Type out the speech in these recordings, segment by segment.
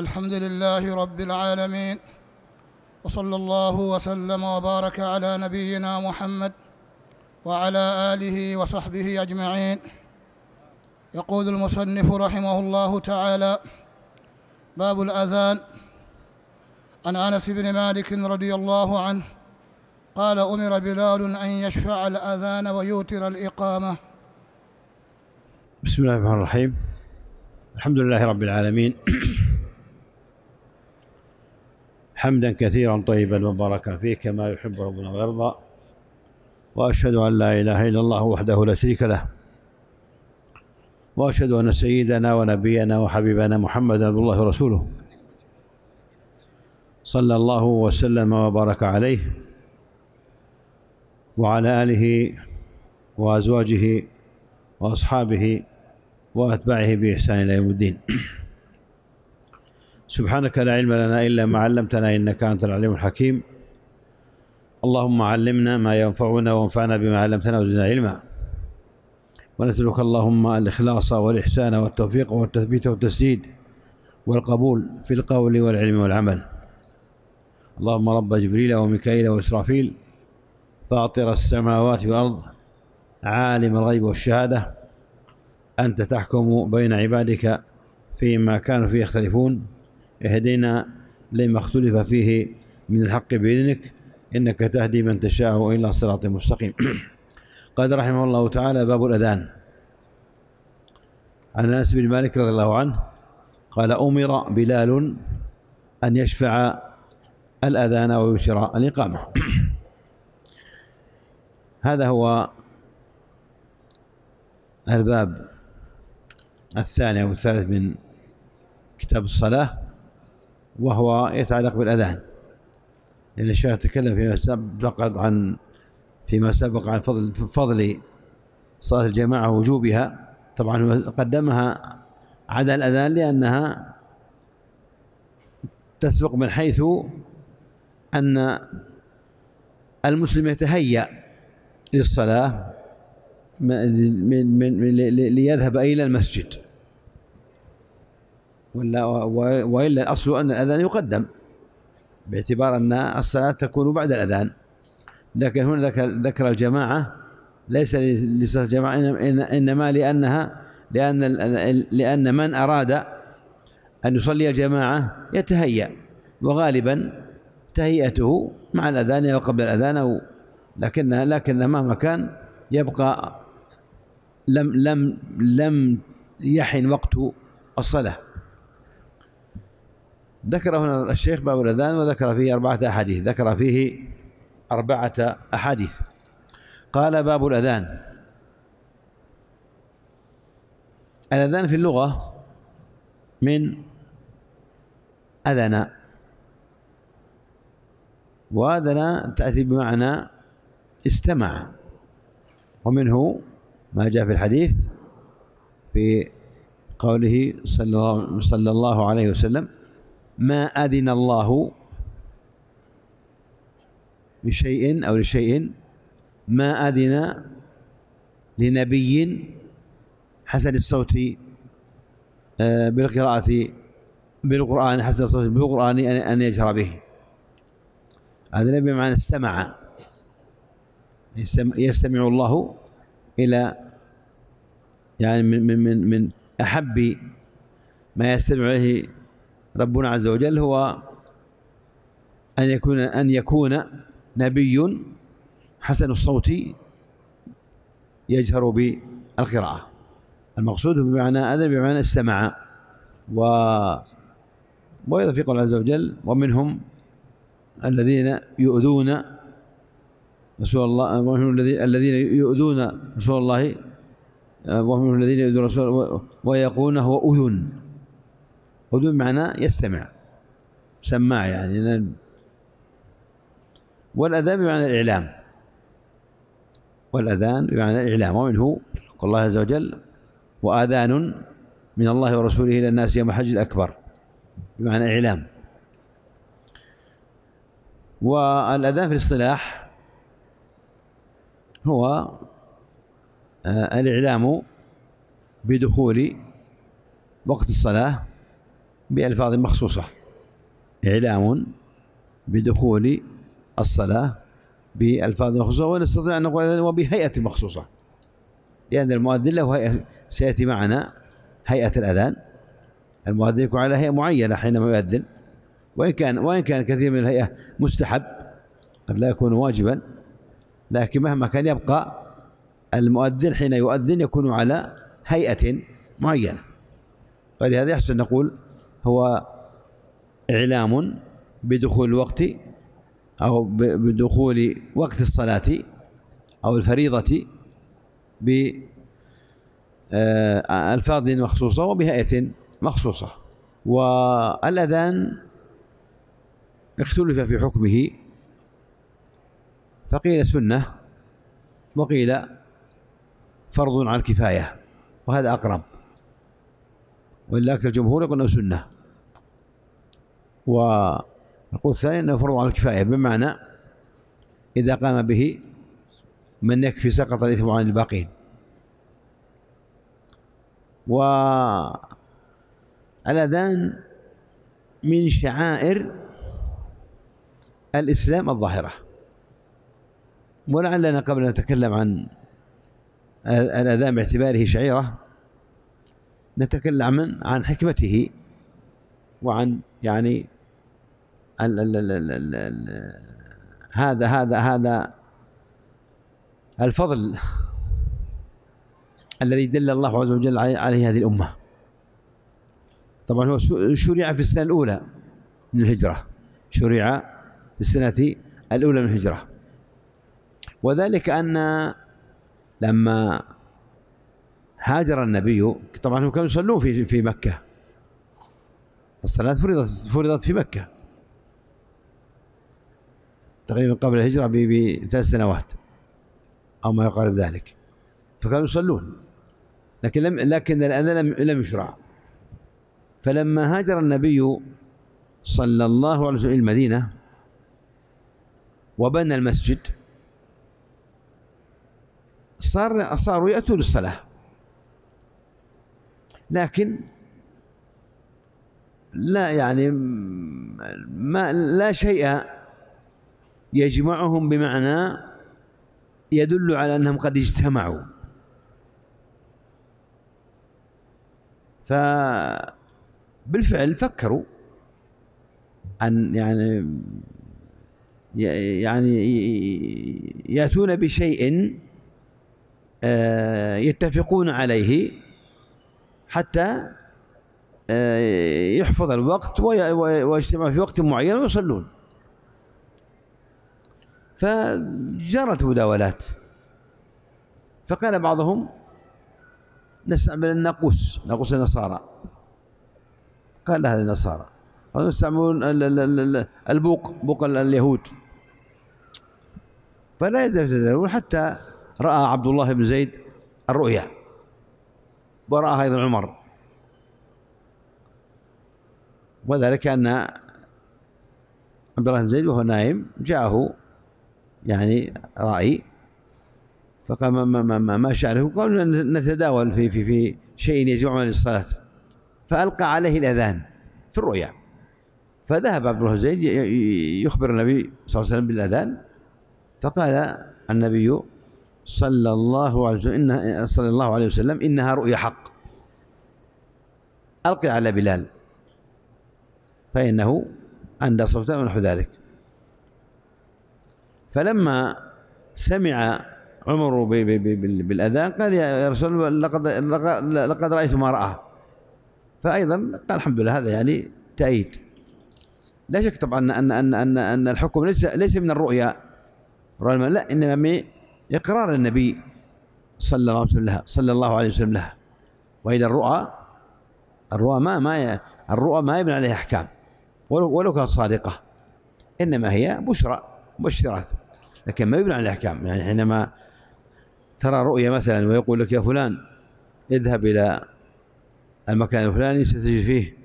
الحمد لله رب العالمين وصلى الله وسلم وبارك على نبينا محمد وعلى اله وصحبه اجمعين يقول المصنف رحمه الله تعالى باب الاذان عن انس بن مالك رضي الله عنه قال امر بلال ان يشفع الاذان ويوتر الاقامه بسم الله الرحمن الرحيم الحمد لله رب العالمين حمدا كثيرا طيبا مباركا فيه كما يحب ربنا ويرضى واشهد ان لا اله الا الله وحده لا شريك له واشهد ان سيدنا ونبينا وحبيبنا محمدا عبد الله ورسوله صلى الله وسلم وبارك عليه وعلى اله وازواجه واصحابه واتباعه باحسان الى يوم الدين سبحانك لا علم لنا إلا ما علمتنا إنك أنت العليم الحكيم اللهم علمنا ما ينفعنا وانفعنا بما علمتنا وزدنا علما ونسألك اللهم الإخلاص والإحسان والتوفيق والتثبيت والتسديد والقبول في القول والعلم والعمل اللهم رب جبريل وميكائيل وإسرافيل فاطر السماوات والأرض عالم الغيب والشهادة أنت تحكم بين عبادك فيما كانوا فيه يختلفون اهدينا لما اختلف فيه من الحق بإذنك إنك تهدي من تشاء إلى صراط مستقيم قال رحمه الله تعالى باب الأذان عن أنس بن مالك رضي الله عنه قال أمر بلال أن يشفع الأذان ويشرع الإقامة هذا هو الباب الثاني أو الثالث من كتاب الصلاة وهو يتعلق بالأذان لأن الشيخ تكلم فيما سبق عن فيما سبق عن فضل فضل صلاة الجماعة ووجوبها طبعا قدمها عدا الأذان لأنها تسبق من حيث أن المسلم يتهيأ للصلاة من من من ليذهب إلى المسجد ولا والا الاصل ان الاذان يقدم باعتبار ان الصلاه تكون بعد الاذان لكن هنا ذكر الجماعه ليس لصلاه الجماعه انما لانها لان لان من اراد ان يصلي الجماعه يتهيأ وغالبا تهيئته مع الاذان او قبل الاذان او لكن لكن مهما كان يبقى لم لم لم يحن وقت الصلاه ذكر هنا الشيخ باب الأذان وذكر فيه أربعة أحاديث ذكر فيه أربعة أحاديث قال باب الأذان الأذان في اللغة من أذن وأذن تأتي بمعنى استمع ومنه ما جاء في الحديث في قوله صلى الله عليه وسلم ما أذن الله بشيء أو لشيء ما أذن لنبي حسن الصوت آه، بالقراءة بالقرآن حسن الصوت بالقرآن أن يجهر به هذا النبي بمعنى استمع يستمع الله إلى يعني من من, من أحب ما يستمع إليه ربنا عز وجل هو أن يكون أن يكون نبي حسن الصوت يجهر بالقراءة المقصود بمعنى هذا بمعنى استمع و وأيضا في قول عز وجل ومنهم الذين يؤذون رسول الله ومنهم الذين يؤذون رسول الله ومنهم الذين يؤذون رسول ويقولون هو أذن ودون معنى يستمع سماع يعني والأذان بمعنى الإعلام والأذان بمعنى الإعلام ومنه قال الله عز وجل وآذان من الله ورسوله إلى الناس يوم الحج الأكبر بمعنى إعلام والأذان في الاصطلاح هو آه، الإعلام بدخول وقت الصلاة بألفاظ مخصوصة إعلام بدخول الصلاة بألفاظ مخصوصة ونستطيع أن نقول وبهيئة مخصوصة لأن المؤذن له هيئة سيأتي معنا هيئة الأذان المؤذن يكون على هيئة معينة حينما يؤذن وإن كان وإن كان كثير من الهيئة مستحب قد لا يكون واجبا لكن مهما كان يبقى المؤذن حين يؤذن يكون على هيئة معينة فلهذا يحسن نقول هو إعلام بدخول الوقت أو بدخول وقت الصلاة أو الفريضة بألفاظ آه، مخصوصة وبهيئة مخصوصة والأذان اختلف في حكمه فقيل سنة وقيل فرض على الكفاية وهذا أقرب وإلا أكثر الجمهور يقول أنه سنة والقول الثاني أنه فرض على الكفاية بمعنى إذا قام به من يكفي سقط الإثم عن الباقين والأذان من شعائر الإسلام الظاهرة ولعلنا قبل أن نتكلم عن الأذان باعتباره شعيرة نتكلم عن حكمته وعن يعني ال ال ال الـ الـ الـ هذا هذا هذا الفضل الذي دل الله عز وجل عليه هذه الامه طبعا هو شرع في السنه الاولى من الهجره شرع في السنه الاولى من الهجره وذلك ان لما هاجر النبي طبعا هم كانوا يصلون في في مكة الصلاة فرضت فرضت في مكة تقريبا قبل الهجرة بثلاث سنوات أو ما يقارب ذلك فكانوا يصلون لكن لم لكن الأذان لم, لم يشرع فلما هاجر النبي صلى الله عليه وسلم المدينة وبنى المسجد صار صاروا يأتوا للصلاة لكن لا يعني ما لا شيء يجمعهم بمعنى يدل على انهم قد اجتمعوا فبالفعل فكروا ان يعني يعني ياتون بشيء آه، يتفقون عليه حتى آه، يحفظ الوقت ويجتمع في وقت معين ويصلون فجرت مداولات فقال بعضهم نستعمل الناقوس ناقوس النصارى قال هذا النصارى يستعملون البوق بوق اليهود فلا يزال يتداولون حتى رأى عبد الله بن زيد الرؤيا وراها أيضا عمر وذلك أن عبد الله بن زيد وهو نائم جاءه يعني رأي فقال ما ما ما, ما شأنه قال نتداول في في في شيء يجمعنا للصلاة فألقى عليه الأذان في الرؤيا فذهب عبد الله بن زيد يخبر النبي صلى الله عليه وسلم بالأذان فقال النبي صلى الله عليه وسلم إنها صلى الله عليه وسلم إنها رؤيا حق ألقي على بلال فإنه أندى صوتا ونحو ذلك فلما سمع عمر بالأذان قال يا رسول الله لقد لقد رأيت ما رأى فأيضا قال الحمد لله هذا يعني تأييد لا شك طبعا أن أن أن أن الحكم ليس ليس من الرؤيا لا إنما إقرار النبي صلى الله عليه وسلم لها صلى الله عليه وسلم لها وإلى الرؤى الرؤى ما ما الرؤى ما يبنى عليها أحكام ولو ولو كانت صادقة إنما هي بشرى مبشرات لكن ما يبنى عليها أحكام يعني حينما ترى رؤيا مثلا ويقول لك يا فلان اذهب إلى المكان الفلاني ستجد فيه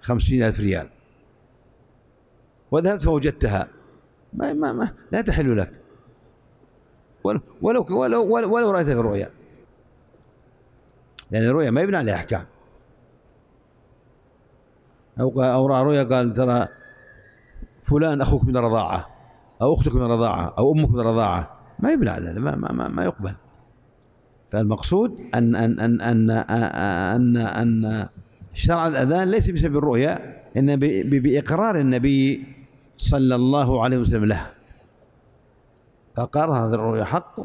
خمسين ألف ريال وذهبت فوجدتها ما, ما, ما لا تحل لك ولو ولو ولو, ولو, رايتها في الرؤيا لأن الرؤيا ما يبنى عليها أحكام أو أو رأى رؤيا قال ترى فلان أخوك من الرضاعة أو أختك من الرضاعة أو أمك من الرضاعة ما يبنى على ما, ما, ما, ما يقبل فالمقصود أن أن أن أن أن, أن شرع الأذان ليس بسبب الرؤيا إنما بإقرار النبي صلى الله عليه وسلم له أقر هذا الرؤيا حق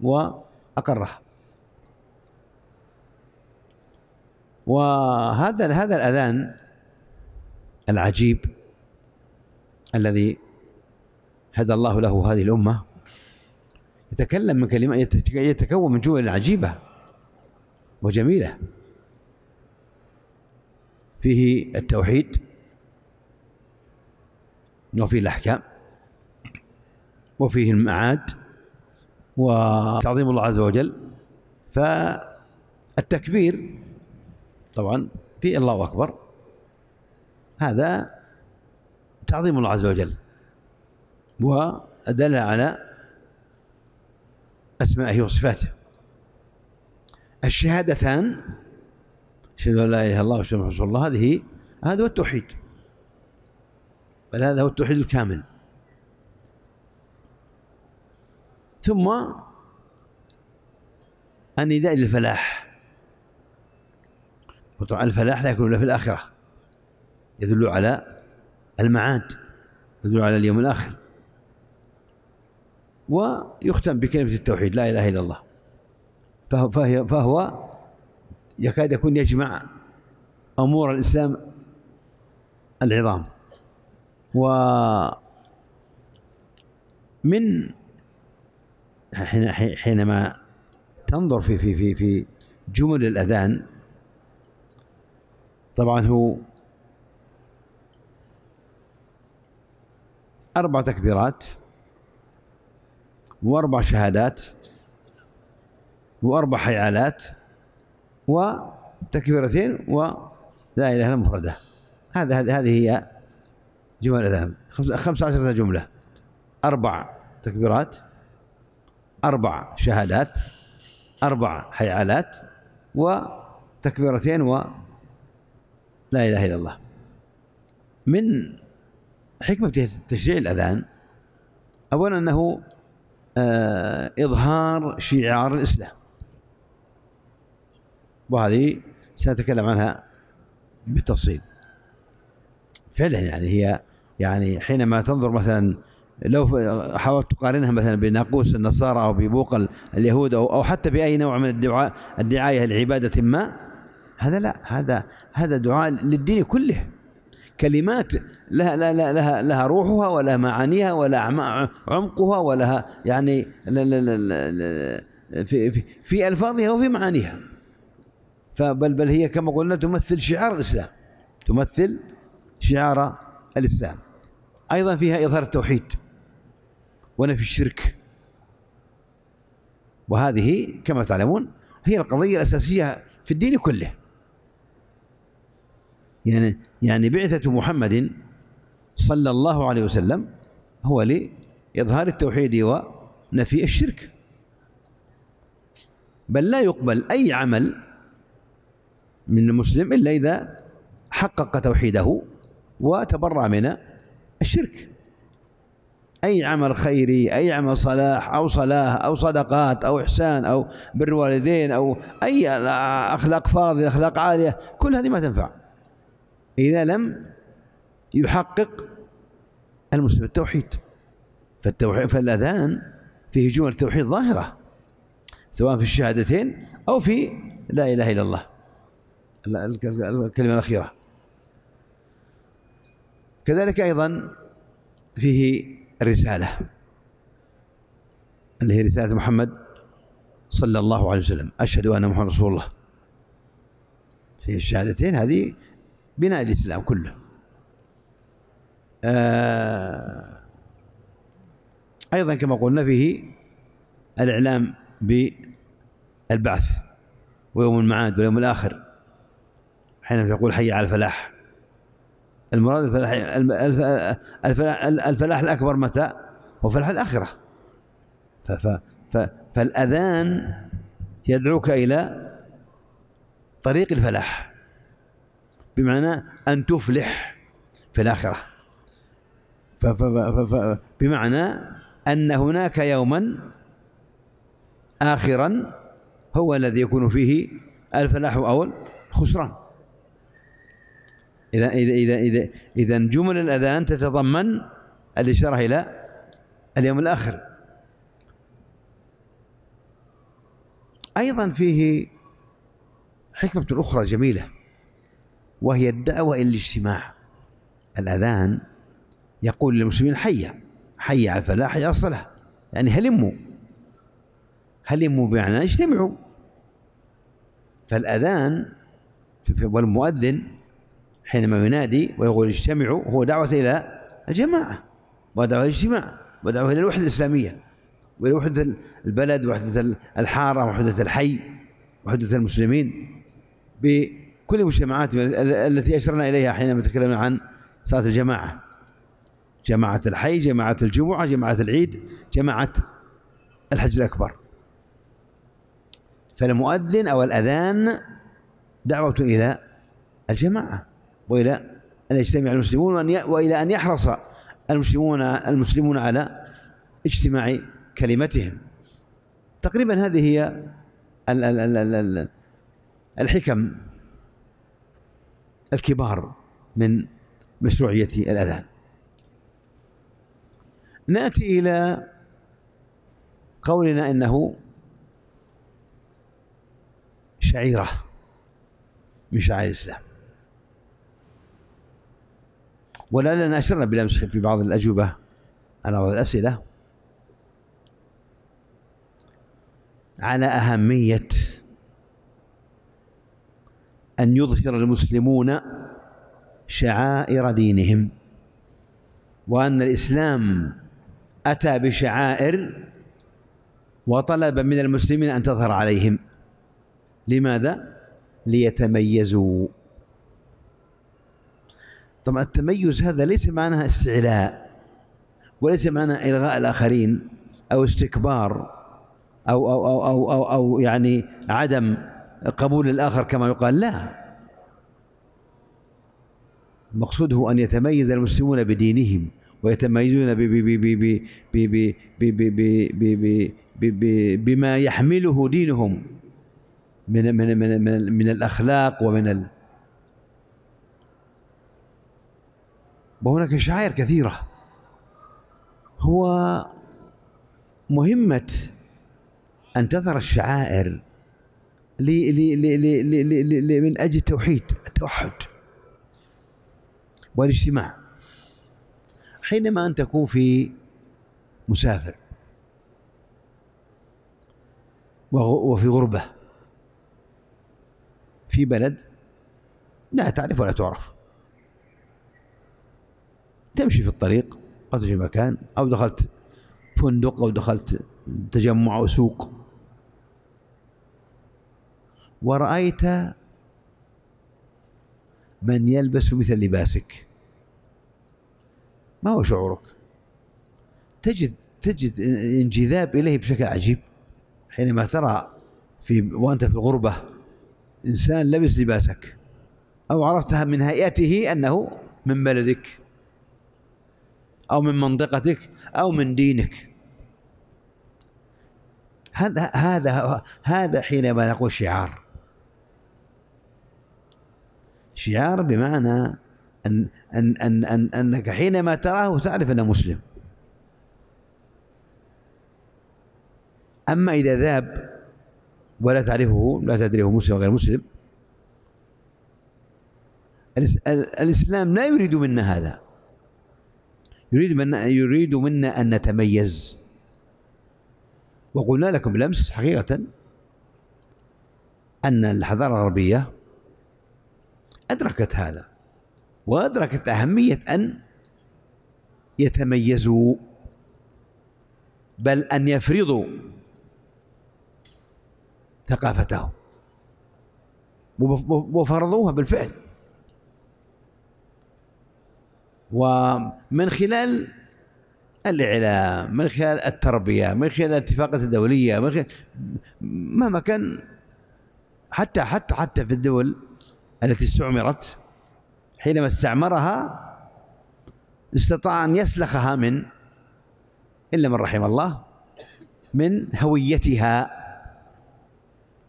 وأقرها وهذا هذا الأذان العجيب الذي هدى الله له هذه الأمة يتكلم من كلمات يتكون من جمل عجيبة وجميلة فيه التوحيد وفيه الأحكام وفيه المعاد وتعظيم الله عز وجل فالتكبير طبعا في الله أكبر هذا تعظيم الله عز وجل ودل على أسمائه وصفاته الشهادتان أشهد أن لا إله إلا الله وأشهد أن محمدا رسول الله هذه هذا هو التوحيد بل هذا هو التوحيد الكامل ثم النداء للفلاح وطبعا الفلاح لا يكون الا في الاخره يدل على المعاد يدل على اليوم الاخر ويختم بكلمه التوحيد لا اله الا الله فهو, فهي فهو يكاد يكون يجمع امور الاسلام العظام ومن حين حينما تنظر في في في في جمل الأذان طبعا هو أربع تكبيرات وأربع شهادات وأربع حيالات وتكبيرتين ولا إله إلا مفردة هذا هذه هي جمل الأذان خمس عشرة جملة أربع تكبيرات أربع شهادات أربع هيعلات وتكبيرتين ولا إله إلا الله من حكمة تشريع الأذان أولا أنه آه، إظهار شعار الإسلام وهذه سنتكلم عنها بالتفصيل فعلا يعني هي يعني حينما تنظر مثلا لو حاولت تقارنها مثلا بناقوس النصارى او ببوق اليهود او او حتى باي نوع من الدعاء الدعايه لعباده ما هذا لا هذا هذا دعاء للدين كله كلمات لها لا لا لها لها روحها ولها معانيها ولا عمقها ولها يعني لا لا لا لا في في, في الفاظها وفي معانيها فبل بل هي كما قلنا تمثل شعار الاسلام تمثل شعار الاسلام ايضا فيها اظهار التوحيد وانا في الشرك وهذه كما تعلمون هي القضيه الاساسيه في الدين كله يعني يعني بعثه محمد صلى الله عليه وسلم هو لاظهار التوحيد ونفي الشرك بل لا يقبل اي عمل من المسلم الا اذا حقق توحيده وتبرع من الشرك أي عمل خيري أي عمل صلاح أو صلاة أو صدقات أو إحسان أو بر والدين أو أي أخلاق فاضلة أخلاق عالية كل هذه ما تنفع إذا لم يحقق المسلم التوحيد فالتوحيد فالأذان فيه جمل التوحيد ظاهرة سواء في الشهادتين أو في لا إله إلا الله الكلمة الأخيرة كذلك أيضا فيه الرسالة اللي هي رسالة محمد صلى الله عليه وسلم أشهد أن محمد رسول الله في الشهادتين هذه بناء الإسلام كله آه، أيضا كما قلنا فيه الإعلام بالبعث ويوم المعاد واليوم الآخر حينما تقول حي على الفلاح المراد الفلاح الفلاح, الفلاح الأكبر متى؟ هو فلاح الآخرة فالأذان يدعوك إلى طريق الفلاح بمعنى أن تفلح في الآخرة بمعنى أن هناك يوما آخرا هو الذي يكون فيه الفلاح أو الخسران إذا إذا إذا إذا, إذا جمل الأذان تتضمن الإشارة إلى اليوم الآخر أيضا فيه حكمة أخرى جميلة وهي الدعوة إلى الاجتماع الأذان يقول للمسلمين حي حي على الفلاح حي على الصلاة يعني هلموا هلموا بمعنى اجتمعوا فالأذان والمؤذن حينما ينادي ويقول اجتمعوا هو دعوة إلى الجماعة ودعوة إلى الاجتماع ودعوة إلى الوحدة الإسلامية وإلى وحدة البلد وحدة الحارة وحدة الحي وحدة المسلمين بكل المجتمعات التي أشرنا إليها حينما تكلمنا عن صلاة الجماعة جماعة الحي جماعة الجمعة جماعة العيد جماعة الحج الأكبر فالمؤذن أو الأذان دعوة إلى الجماعة وإلى أن يجتمع المسلمون وأن وإلى أن يحرص المسلمون المسلمون على اجتماع كلمتهم تقريبا هذه هي الحكم الكبار من مشروعية الأذان نأتي إلى قولنا إنه شعيرة من شعائر الإسلام ولعلنا أشرنا بلمس في بعض الأجوبة على بعض الأسئلة على أهمية أن يظهر المسلمون شعائر دينهم وأن الإسلام أتى بشعائر وطلب من المسلمين أن تظهر عليهم لماذا؟ ليتميزوا طبعا التميز هذا ليس معناها استعلاء وليس معناها إلغاء الآخرين أو استكبار أو أو أو أو أو, أو يعني عدم قبول الآخر كما يقال لا المقصود هو أن يتميز المسلمون بدينهم ويتميزون بما يحمله دينهم من من من من, من الأخلاق ومن وهناك شعائر كثيرة هو مهمة أن تثر الشعائر لي لي لي لي لي لي لي من أجل التوحيد التوحد والاجتماع حينما أن تكون في مسافر وفي غربة في بلد لا تعرف ولا تعرف تمشي في الطريق أو في مكان أو دخلت فندق أو دخلت تجمع أو سوق ورأيت من يلبس مثل لباسك ما هو شعورك تجد تجد انجذاب إليه بشكل عجيب حينما ترى في وأنت في الغربة إنسان لبس لباسك أو عرفتها من هيئته أنه من بلدك أو من منطقتك أو من دينك هذا هذا هذا حينما نقول شعار شعار بمعنى أن أن أن أن أنك حينما تراه تعرف أنه مسلم أما إذا ذاب ولا تعرفه لا تدري هو مسلم او غير مسلم الإسلام لا يريد منا هذا يريد من يريد منا أن نتميز وقلنا لكم بالأمس حقيقة أن الحضارة الغربية أدركت هذا وأدركت أهمية أن يتميزوا بل أن يفرضوا ثقافتهم وفرضوها بالفعل ومن خلال الاعلام من خلال التربيه من خلال الاتفاقات الدوليه من خلال مهما كان حتى حتى حتى في الدول التي استعمرت حينما استعمرها استطاع ان يسلخها من الا من رحم الله من هويتها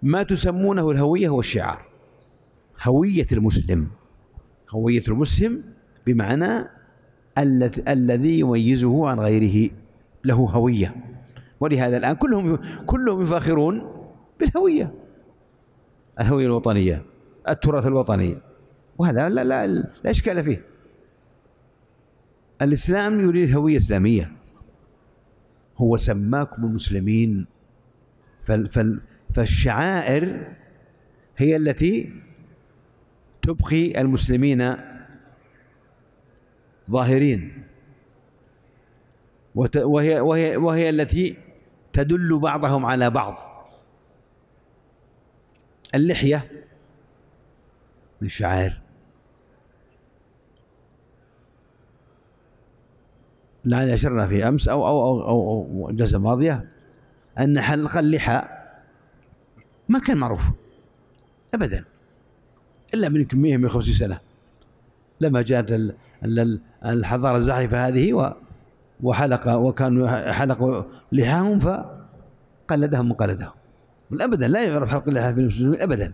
ما تسمونه الهويه هو الشعار هويه المسلم هويه المسلم بمعنى الذي يميزه عن غيره له هوية ولهذا الآن كلهم كلهم يفاخرون بالهوية الهوية الوطنية التراث الوطني وهذا لا, لا, لا إشكال فيه الإسلام يريد هوية إسلامية هو سماكم المسلمين فالشعائر هي التي تبقي المسلمين ظاهرين وهي وهي وهي التي تدل بعضهم على بعض اللحيه من شعائر لعل أشرنا في أمس أو أو أو, أو, جلسة ماضية أن حلق اللحى ما كان معروف أبدا إلا من يمكن 150 سنة لما جاءت الحضارة الزاحفة هذه وحلق وكانوا حلقوا لحاهم فقلدهم وقلدهم أبدا لا يعرف حلق اللحى في المسلمين أبدا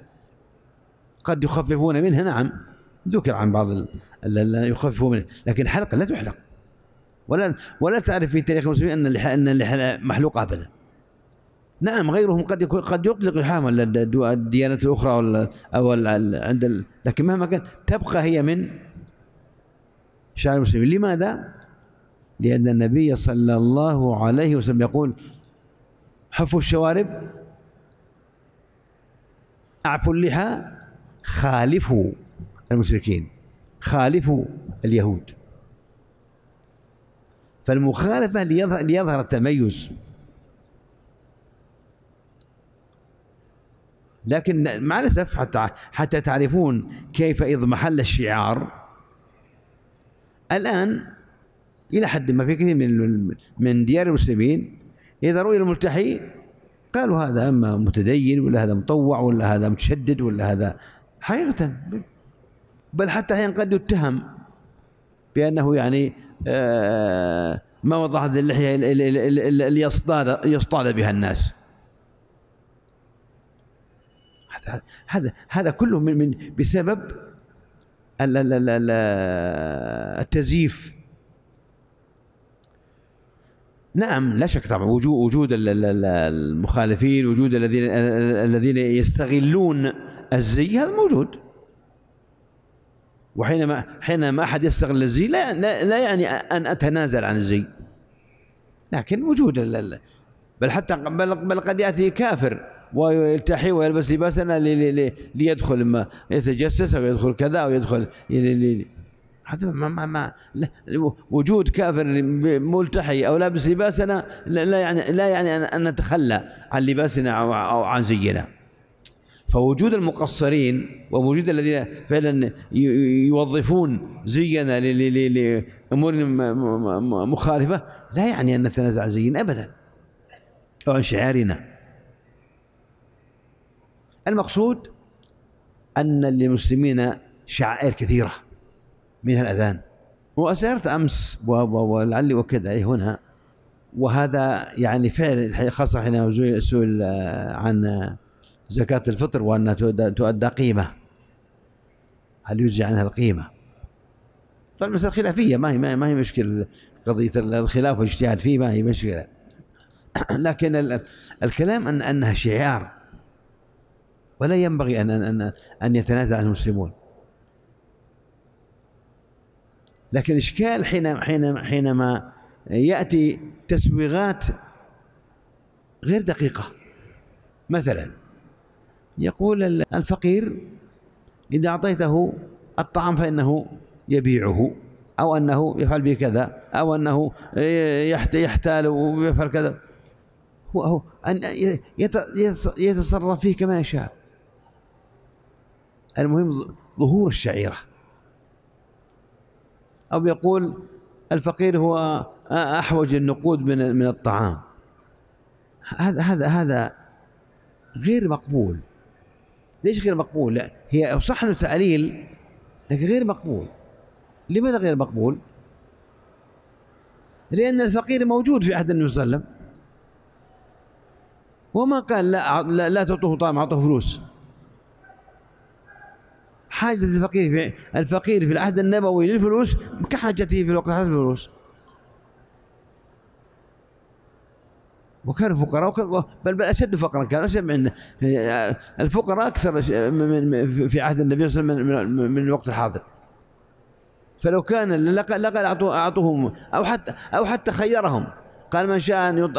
قد يخففون منها نعم ذكر عن بعض يخففون منه لكن حلقة لا تحلق ولا ولا تعرف في تاريخ المسلمين ان اللحى ان اللحى محلوقه ابدا. نعم غيرهم قد يكون قد يطلق لحاهم الديانات الاخرى او عند لكن مهما كان تبقى هي من شعر المسلمين لماذا؟ لأن النبي صلى الله عليه وسلم يقول حفوا الشوارب أعفوا اللحى خالفوا المشركين خالفوا اليهود فالمخالفة ليظهر, ليظهر التميز لكن مع الأسف حتى حتى تعرفون كيف إضمحل الشعار الآن إلى حد ما في كثير من من ديار المسلمين إذا رؤي الملتحي قالوا هذا أما متدين ولا هذا مطوع ولا هذا متشدد ولا هذا حقيقة بل حتى أحيانا قد يتهم بأنه يعني آه، ما وضع هذه اللحية ليصطاد يصطاد بها الناس هذا هذا كله من من بسبب التزييف نعم لا شك طبعا وجود المخالفين وجود الذين الذين يستغلون الزي هذا موجود وحينما حينما احد يستغل الزي لا لا يعني ان اتنازل عن الزي لكن وجود بل حتى بل, بل قد ياتي كافر ويلتحي ويلبس لباسنا لي لي ليدخل ما يتجسس او يدخل كذا او يدخل لي هذا ما ما ما وجود كافر ملتحي او لابس لباسنا لا يعني لا يعني ان نتخلى عن لباسنا او عن زينا فوجود المقصرين ووجود الذين فعلا يوظفون زينا لامور مخالفه لا يعني ان نتنازع عن زينا ابدا او عن شعارنا المقصود أن للمسلمين شعائر كثيرة منها الأذان وأشرت أمس ولعلي وكد عليه هنا وهذا يعني فعل خاصة حين سئل عن زكاة الفطر وأنها تؤدى قيمة هل يجزي عنها القيمة؟ طبعا المسألة خلافية ما هي ما هي مشكلة قضية الخلاف والاجتهاد فيه ما هي مشكلة لكن الكلام أن أنها شعار ولا ينبغي أن أن أن, أن يتنازع المسلمون لكن الإشكال حين حين حينما يأتي تسويغات غير دقيقة مثلا يقول الفقير إذا أعطيته الطعام فإنه يبيعه أو أنه يفعل به كذا أو أنه يحتال ويفعل كذا هو أن يتصرف فيه كما يشاء المهم ظهور الشعيرة أو يقول الفقير هو أحوج النقود من من الطعام هذا هذا هذا غير مقبول ليش غير مقبول؟ لا هي صح انه تعليل لكن غير مقبول لماذا غير مقبول؟ لأن الفقير موجود في عهد النبي صلى الله عليه وسلم وما قال لا لا, لا تعطوه طعام أعطوه فلوس حاجة الفقير في الفقير في العهد النبوي للفلوس كحاجته في الوقت هذا الفلوس وكانوا فقراء وكان بل بل اشد فقرا كانوا اشد من الفقراء اكثر في عهد النبي صلى الله عليه وسلم من الوقت الحاضر فلو كان لقد اعطوهم او حتى او حتى خيرهم قال من شاء ان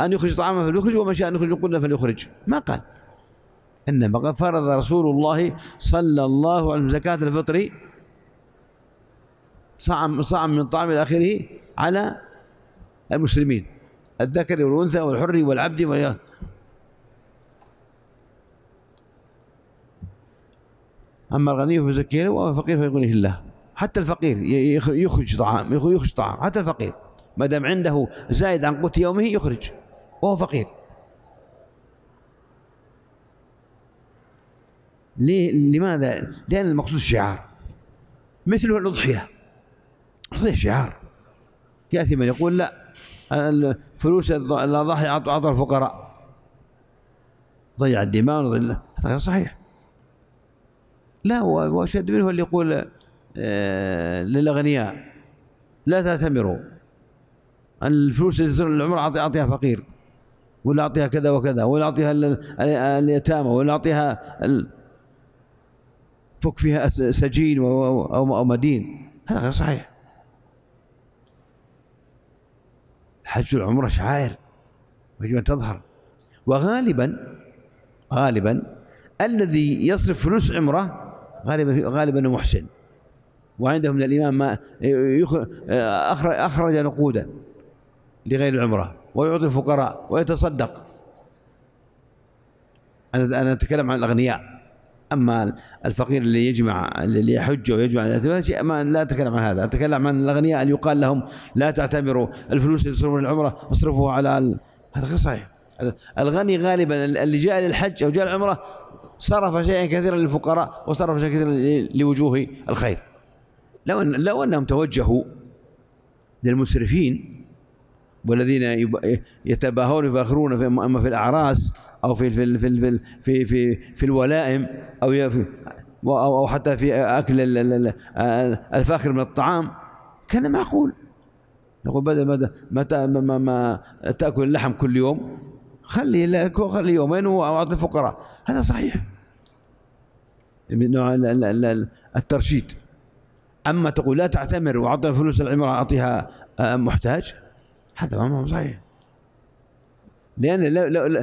ان يخرج طعامه فليخرج ومن شاء ان يخرج قلنا فليخرج ما قال إنما قد فرض رسول الله صلى الله عليه وسلم زكاة الفطر صعم صعم من طعام إلى آخره على المسلمين الذكر والأنثى والحر والعبد واليهود أما الغني له وأما الفقير فيغنيه الله حتى الفقير يخرج طعام يخرج طعام حتى الفقير ما دام عنده زايد عن قوت يومه يخرج وهو فقير ليه لماذا؟ لأن المقصود شعار مثله الأضحية الأضحية شعار يأتي من يقول لا فلوس الأضاحي أعطوا الفقراء ضيع الدماء هذا غير صحيح لا وأشد منه اللي يقول آه، للأغنياء لا تعتمروا الفلوس اللي تصير العمر أعطيها فقير ولا أعطيها كذا وكذا ولا أعطيها اليتامى ولا أعطيها فك فيها سجين أو مدين هذا غير صحيح حج العمرة شعائر ويجب أن تظهر وغالبا غالبا الذي يصرف فلوس عمرة غالبا غالبا محسن وعنده من الإمام ما أخرج, أخرج نقودا لغير العمرة ويعطي الفقراء ويتصدق أنا أنا أتكلم عن الأغنياء اما الفقير اللي يجمع اللي يحج ويجمع شيء ما لا اتكلم عن هذا اتكلم عن الاغنياء ان يقال لهم لا تعتبروا الفلوس اللي تصرفون العمره اصرفوها على ال... هذا غير صحيح الغني غالبا اللي جاء للحج او جاء العمره صرف شيئا كثيرا للفقراء وصرف شيئا كثيرا لوجوه الخير لو ان لو انهم توجهوا للمسرفين والذين يتباهون ويفاخرون اما في الاعراس او في في في في في, في, في الولائم او او حتى في اكل الفاخر من الطعام كان معقول يقول بدل ما ما ما, ما تاكل اللحم كل يوم خلي خلي يومين واعطي الفقراء هذا صحيح من نوع الترشيد اما تقول لا تعتمر واعطي فلوس العمره اعطيها آه، محتاج هذا ما هو صحيح لان لو, لو,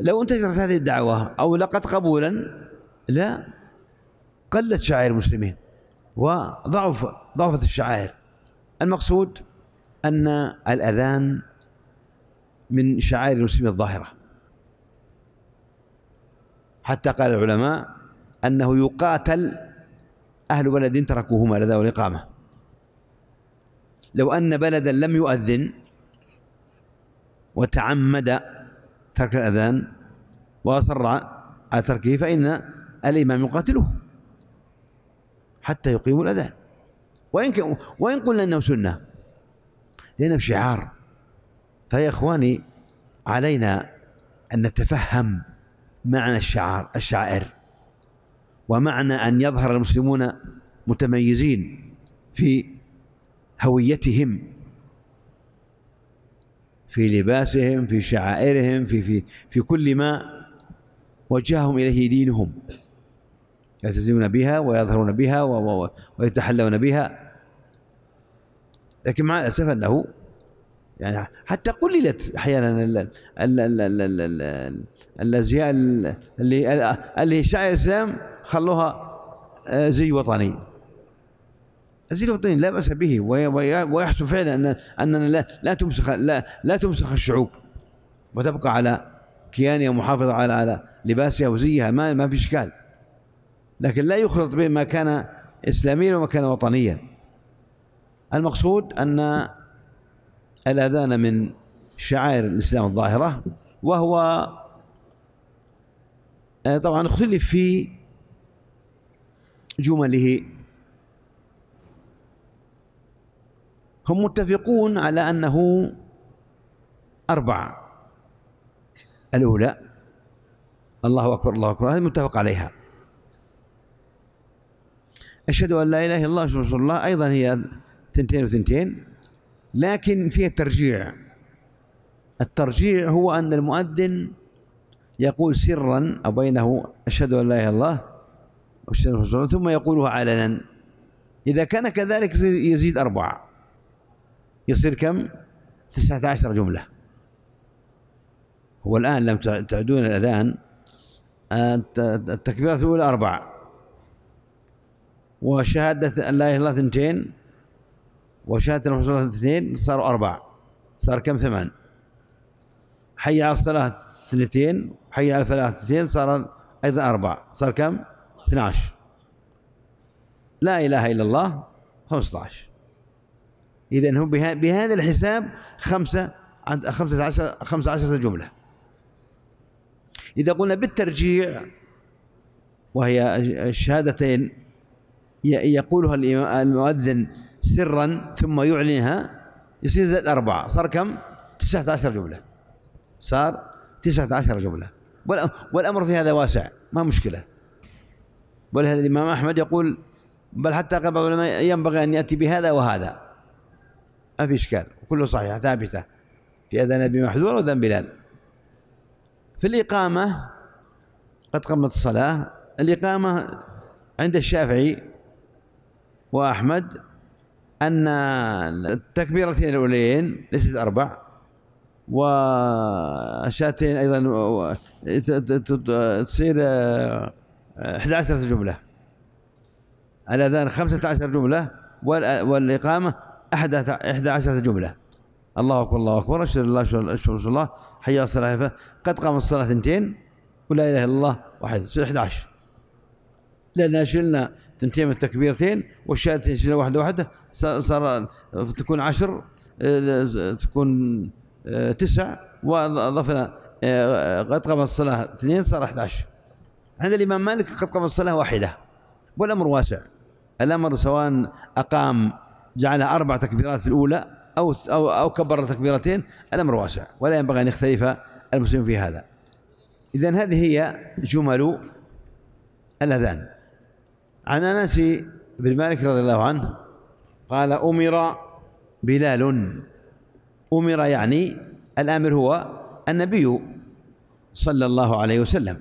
لو انتشرت هذه الدعوة أو لقت قبولا لا قلت شعائر المسلمين وضعف ضعفت الشعائر المقصود أن الأذان من شعائر المسلمين الظاهرة حتى قال العلماء أنه يقاتل أهل بلد تركوهما لذا والإقامة لو أن بلدا لم يؤذن وتعمد ترك الأذان وأصر على تركه فإن الإمام يقاتله حتى يقيم الأذان وإن وإن قلنا أنه سنة لأنه شعار فيا إخواني علينا أن نتفهم معنى الشعار الشعائر ومعنى أن يظهر المسلمون متميزين في هويتهم في لباسهم في شعائرهم في في في كل ما وجههم اليه دينهم يلتزمون بها ويظهرون بها ويتحلون بها لكن مع الاسف انه يعني حتى قللت احيانا الازياء اللي اللي شعر الاسلام خلوها آه، زي وطني أزيل الوطني لا بأس به ويحصل فعلا أن أننا لا لا تمسخ لا لا تمسخ الشعوب وتبقى على كيانها محافظة على على لباسها وزيها ما ما في إشكال لكن لا يخلط بين ما كان إسلاميا وما كان وطنيا المقصود أن الأذان من شعائر الإسلام الظاهرة وهو آه، طبعا اختلف في جمله هم متفقون على أنه أربعة الأولى الله أكبر الله أكبر هذه متفق عليها أشهد أن لا إله إلا الله وأشهد رسول الله أيضا هي ثنتين وثنتين لكن فيها ترجيع الترجيع هو أن المؤذن يقول سرا أو بينه أشهد أن لا إله إلا الله وأشهد رسول الله ثم يقولها علنا إذا كان كذلك يزيد أربعة يصير كم؟ 19 جملة والآن لم تعدون الأذان التكبيرة الأولى أربعة وشهادة أن لا إله إلا الله اثنتين وشهادة الله اثنتين صاروا أربعة صار كم ثمان حي على الصلاة اثنتين حي على الفلاح اثنتين صار أيضا أربعة صار كم؟ 12 لا إله إلا الله 15 إذا هو بهذا الحساب خمسة خمسة عشر خمسة عشر جملة إذا قلنا بالترجيع وهي الشهادتين يقولها المؤذن سرا ثم يعلنها يصير زائد أربعة صار كم؟ تسعة عشر جملة صار تسعة عشر جملة والأمر في هذا واسع ما مشكلة ولهذا الإمام أحمد يقول بل حتى قبل ما ينبغي أن يأتي بهذا وهذا ما في إشكال كله صحيحة ثابتة في أذان أبي محذور وأذان بلال في الإقامة قد قامت الصلاة الإقامة عند الشافعي وأحمد أن التكبيرتين الأولين ليست أربع والشاتين أيضا تصير 11 جملة الأذان 15 جملة والإقامة أحد إحدى عشرة جملة الله أكبر الله أكبر أشهد ان الله أشهد الله حي على الصلاة قد قامت الصلاة اثنتين ولا إله إلا الله واحد 11 لأن شلنا اثنتين من التكبيرتين والشهادتين شلنا واحدة واحدة صار تكون عشر آه، تكون آه، تسع وأضفنا آه، قد قامت الصلاة اثنين صار 11 عند الإمام مالك قد قامت الصلاة واحدة والأمر واسع الأمر سواء أقام جعلها أربع تكبيرات في الأولى أو أو أو كبر تكبيرتين الأمر واسع ولا ينبغي أن يختلف المسلمون في هذا إذا هذه هي جمل الأذان عن أنس بن مالك رضي الله عنه قال أمر بلال أمر يعني الآمر هو النبي صلى الله عليه وسلم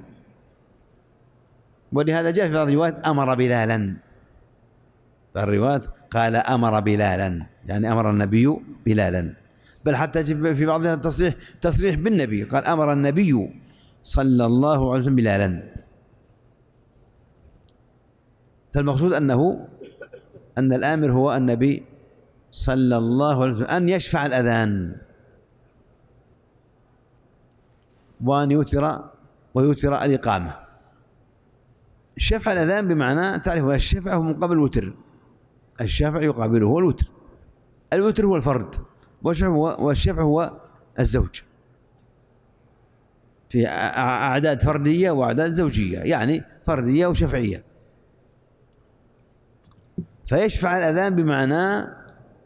ولهذا جاء في بعض الروايات أمر بلالا بعض الروايات قال امر بلالا يعني امر النبي بلالا بل حتى في بعضها التصريح تصريح بالنبي قال امر النبي صلى الله عليه وسلم بلالا فالمقصود انه ان الامر هو النبي صلى الله عليه وسلم ان يشفع الاذان وان يوتر ويوتر الاقامه شفع الاذان بمعنى تعرف الشفع هو من قبل الوتر الشافع يقابله هو الوتر الوتر هو الفرد والشفع هو الزوج في أعداد فردية وأعداد زوجية يعني فردية وشفعية فيشفع الأذان بمعنى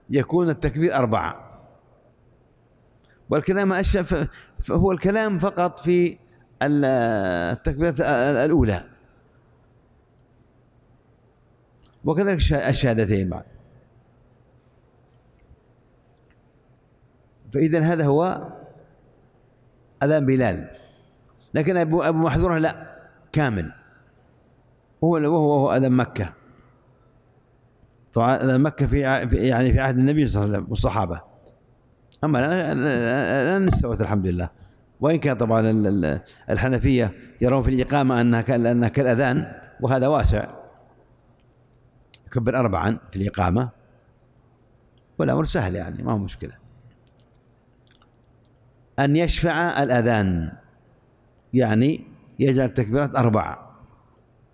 يكون التكبير أربعة والكلام أشف هو الكلام فقط في التكبيرات الأولى وكذلك الشهادتين معا فإذا هذا هو أذان بلال لكن أبو أبو محذورة لا كامل هو وهو وهو أذان مكة طبعا أذان مكة في يعني في عهد النبي صلى الله عليه وسلم والصحابة أما الآن استوت الحمد لله وإن كان طبعا الحنفية يرون في الإقامة أنها أنها كالأذان وهذا واسع كبر أربعا في الإقامة والأمر سهل يعني ما هو مشكلة أن يشفع الأذان يعني يجعل التكبيرات أربعة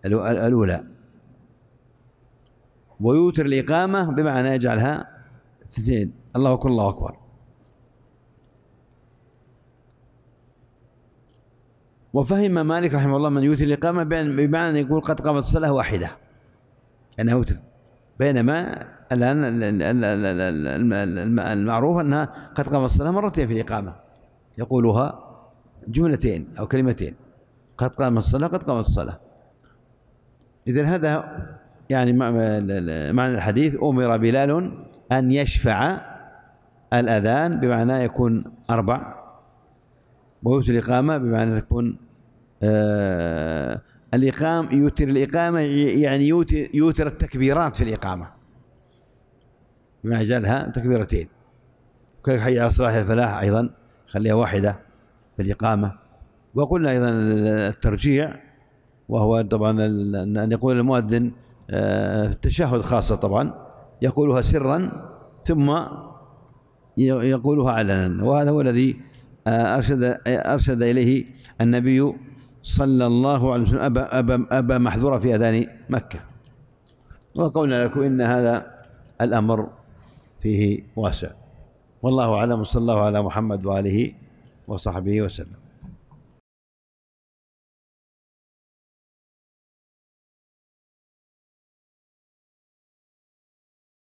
الأولى ويوتر الإقامة بمعنى يجعلها اثنين الله أكبر الله أكبر وفهم مالك رحمه الله من يوتر الإقامة بمعنى أن يقول قد قامت الصلاة واحدة أنه بينما الآن المعروف أنها قد قامت الصلاة مرتين في الإقامة يقولها جملتين أو كلمتين قد قامت الصلاة قد قامت الصلاة إذا هذا يعني معنى الحديث أمر بلال أن يشفع الأذان بمعنى يكون أربع ويؤتي الإقامة بمعنى تكون آه الإقام يوتر الإقامة يعني يوتر, يوتر التكبيرات في الإقامة بما أجلها تكبيرتين وكذلك حي على صلاح الفلاح أيضا خليها واحدة في الإقامة وقلنا أيضا الترجيع وهو طبعا أن يقول المؤذن آه، التشهد خاصة طبعا يقولها سرا ثم يقولها علنا وهذا هو الذي آه، أرشد آه، أرشد إليه النبي صلى الله عليه وسلم أبا, أبا, أبا محذورة في أذان مكة وقلنا لكم إن هذا الأمر فيه واسع والله أعلم صلى الله على محمد وآله وصحبه وسلم